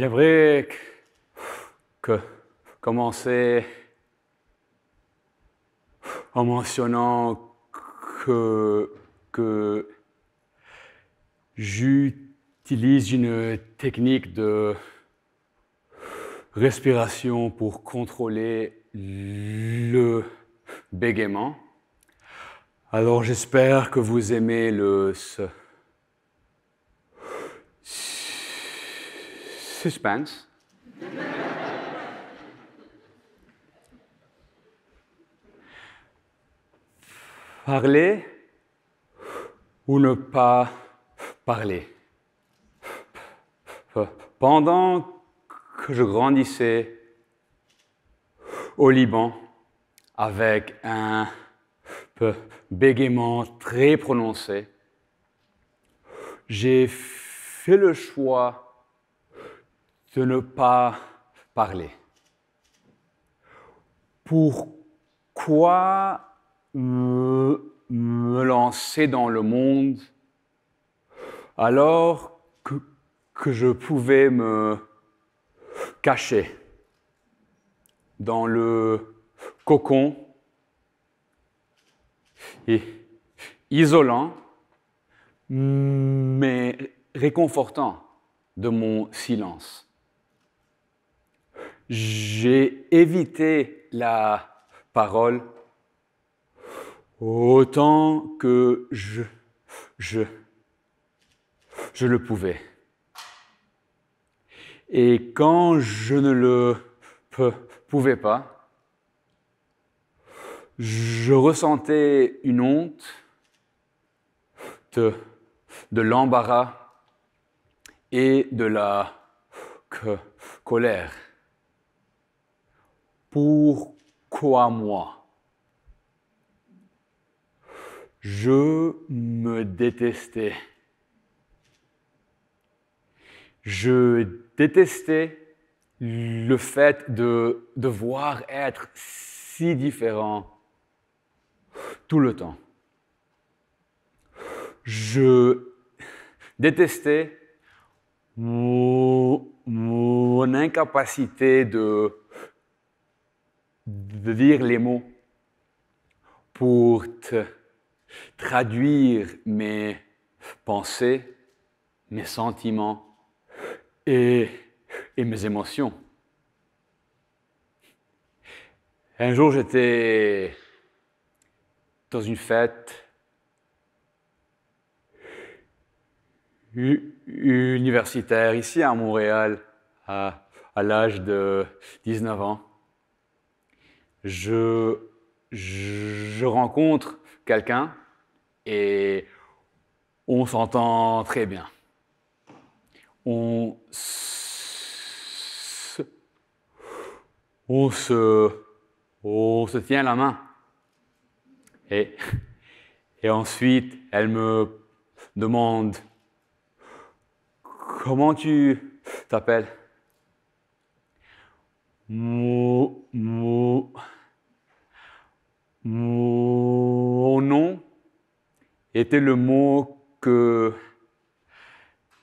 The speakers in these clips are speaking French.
J'aimerais que, que commencer en mentionnant que, que j'utilise une technique de respiration pour contrôler le bégaiement. Alors j'espère que vous aimez le... Ce, Suspense. parler ou ne pas parler. Pendant que je grandissais au Liban avec un bégaiement très prononcé, j'ai fait le choix de ne pas parler Pourquoi me, me lancer dans le monde alors que, que je pouvais me cacher dans le cocon et isolant, mais réconfortant de mon silence. J'ai évité la parole autant que je, je, le pouvais. Et quand je ne le pouvais pas, je ressentais une honte, de, l'embarras et de la colère pourquoi moi Je me détestais. Je détestais le fait de devoir être si différent tout le temps. Je détestais mon, mon incapacité de de dire les mots pour traduire mes pensées, mes sentiments et, mes émotions. Un jour, j'étais dans une fête universitaire ici à Montréal à, à l'âge de 19 ans je, rencontre quelqu'un et on s'entend très bien. On se, tient la main. Et, et ensuite, elle me demande comment tu t'appelles « Mon nom était le mot que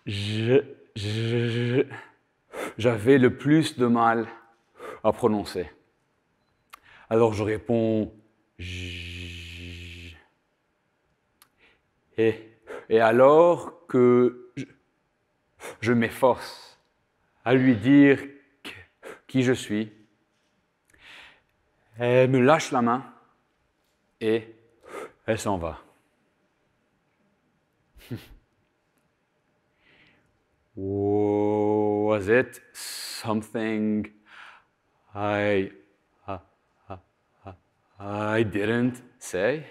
j'avais le plus de mal à prononcer. Alors je réponds Et, alors que je, je m'efforce à lui dire qui je suis. Elle me lâche la main et elle s'en va. Was it something I, I, didn't say?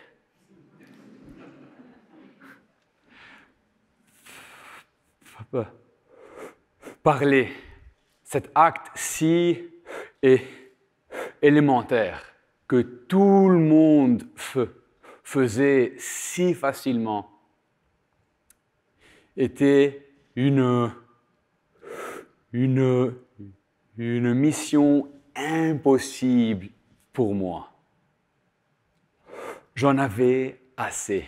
Parler cet acte si élémentaire que tout le monde faisait si facilement était une, une mission impossible pour moi. J'en avais assez.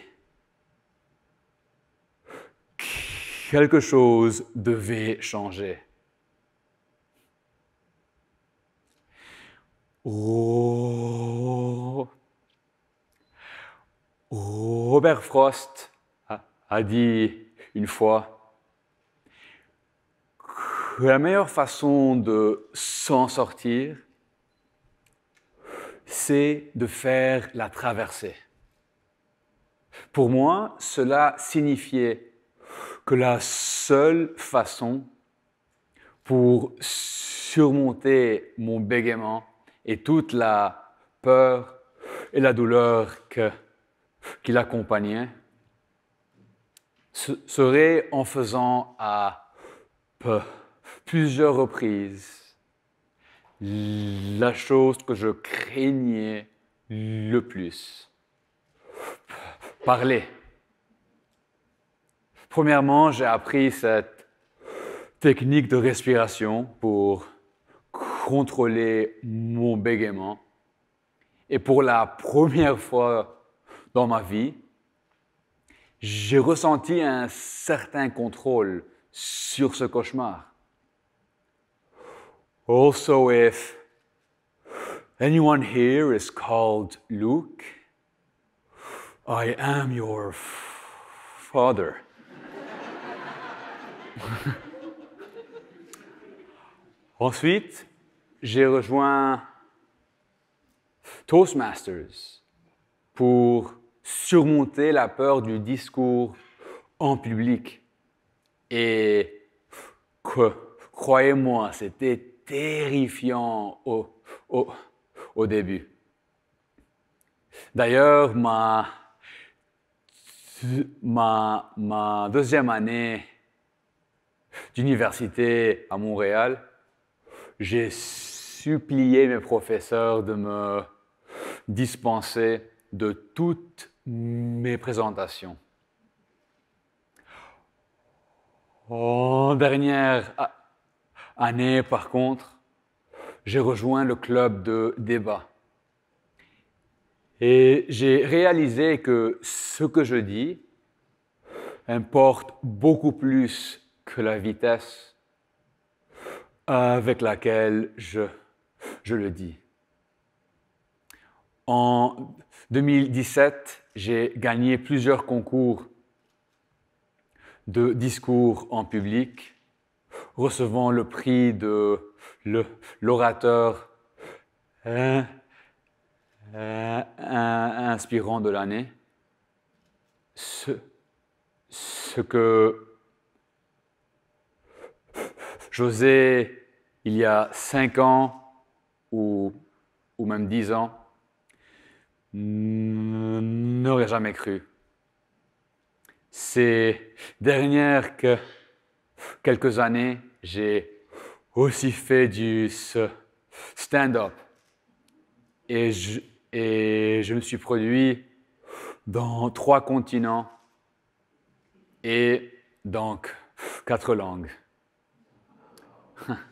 Quelque chose devait changer. Oh. Robert Frost a, a dit une fois que la meilleure façon de s'en sortir, c'est de faire la traversée. Pour moi, cela signifiait que la seule façon pour surmonter mon bégaiement et toute la peur et la douleur qui l'accompagnaient, serait en faisant à plusieurs reprises la chose que je craignais le plus. Parler. Premièrement, j'ai appris cette technique de respiration pour contrôler mon bégaiement. Et pour la première fois dans ma vie, j'ai ressenti un certain contrôle sur ce cauchemar. Also, if anyone here is called Luke, I am your father. Ensuite, j'ai rejoint Toastmasters pour surmonter la peur du discours en public. Et croyez-moi, c'était terrifiant au, au, début. D'ailleurs, ma, ma, ma deuxième année d'université à Montréal, j'ai supplier mes professeurs de me dispenser de toutes mes présentations. En dernière année, par contre, j'ai rejoint le club de débat. Et j'ai réalisé que ce que je dis importe beaucoup plus que la vitesse avec laquelle je je le dis. En 2017, j'ai gagné plusieurs concours de discours en public, recevant le prix de l'orateur hein, hein, hein, inspirant de l'année. Ce, ce que José, il y a cinq ans, ou, ou même dix ans, n'aurait jamais cru. Ces dernières que, quelques années, j'ai aussi fait du stand-up. Et et je me suis produit dans trois continents et donc quatre langues.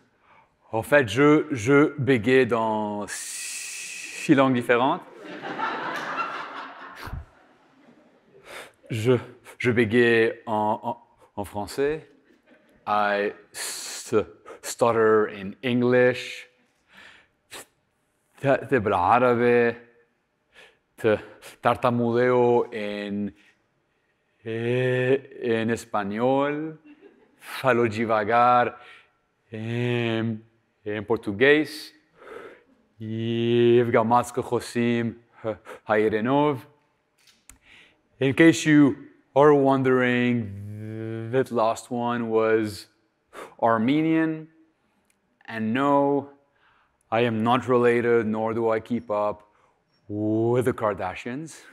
En fait, je, je dans six langues différentes. Je, je en, en, français. I stutter in English. تأتي te tartamudeo en, eh, en español, falo divagar em eh, português. E Evgamatska Chosim Hayrenov. In case you are wondering, that last one was Armenian. And no, I am not related, nor do I keep up with the Kardashians.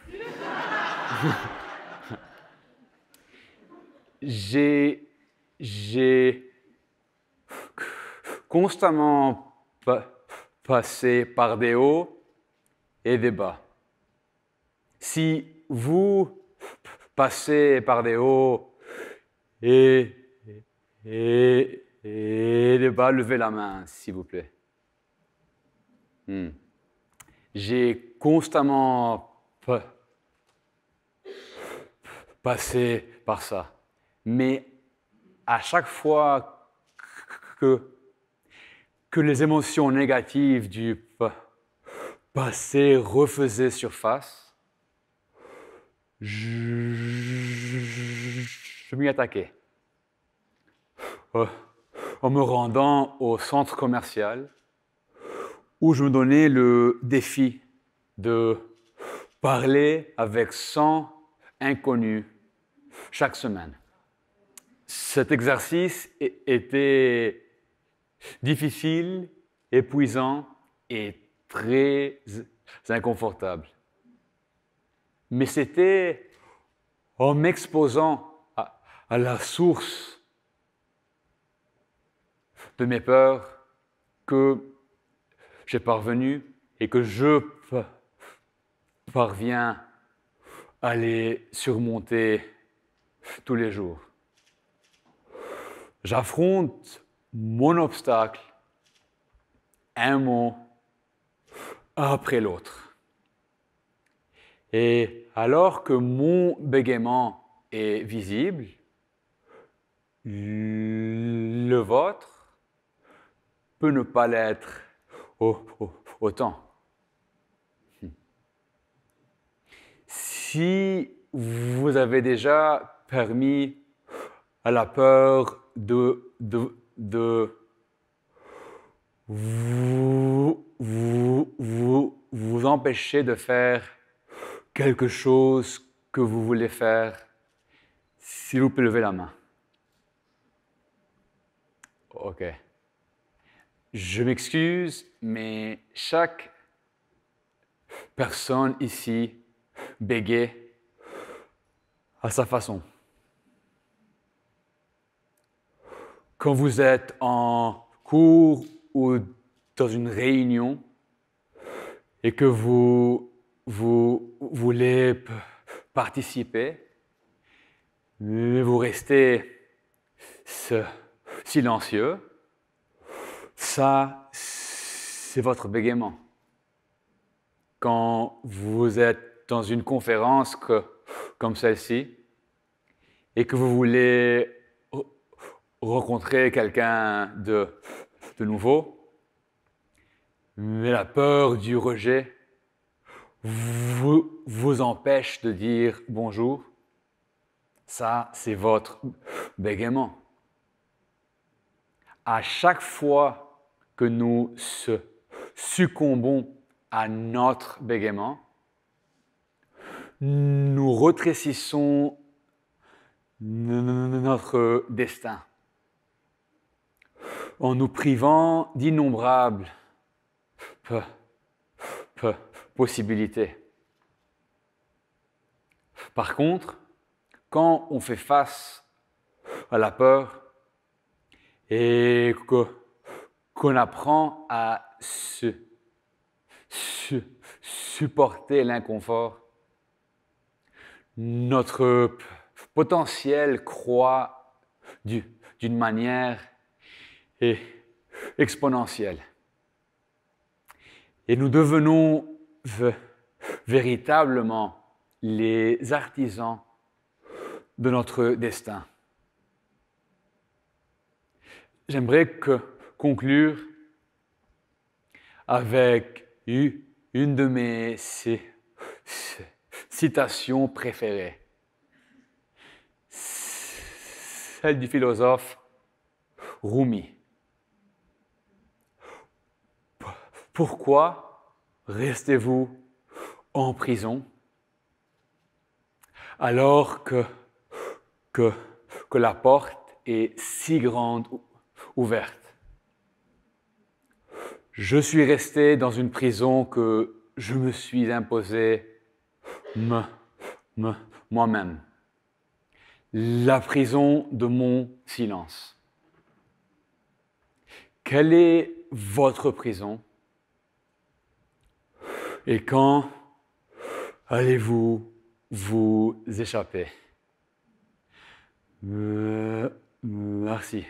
j'ai constamment passer par des hauts et des bas. Si vous passez par des hauts et, et, des bas, levez la main, s'il vous plaît. Hmm. J'ai constamment passé par ça. Mais à chaque fois que que les émotions négatives du passé refaisaient surface, je, m'y attaquais. Euh, en me rendant au centre commercial, où je me donnais le défi de parler avec 100 inconnus chaque semaine. Cet exercice e-, était difficile, épuisant et très inconfortable. Mais c'était en m'exposant à, la source de mes peurs que j'ai parvenu et que je parviens à les surmonter tous les jours. J'affronte mon obstacle, un mot après l'autre. Et alors que mon bégaiement est visible, le vôtre peut ne pas l'être autant. Si vous avez déjà permis à la peur de, de, de vous, vous, empêcher de faire quelque chose que vous voulez faire, si vous pouvez lever la main. OK. Je m'excuse, mais chaque personne ici bégait à sa façon. quand vous êtes en cours ou dans une réunion et que vous, vous voulez participer, mais vous restez silencieux, ça, c'est votre bégaiement. Quand vous êtes dans une conférence comme celle-ci et que vous voulez rencontrer quelqu'un de, de nouveau. Mais la peur du rejet vous, vous empêche de dire bonjour. Ça, c'est votre bégaiement. À chaque fois que nous succombons à notre bégaiement, nous retrécissons notre destin en nous privant d'innombrables possibilités. Par contre, quand on fait face à la peur et qu'on apprend à se, supporter l'inconfort, notre potentiel croît d'une manière exponentielle. Et nous devenons véritablement les artisans de notre destin. J'aimerais conclure avec une de mes citations préférées, celle du philosophe Rumi. Pourquoi restez-vous en prison alors que, que, la porte est si grande ouverte Je suis resté dans une prison que je me suis imposée moi-même. La prison de mon silence. Quelle est votre prison et quand allez-vous vous échapper euh, Merci.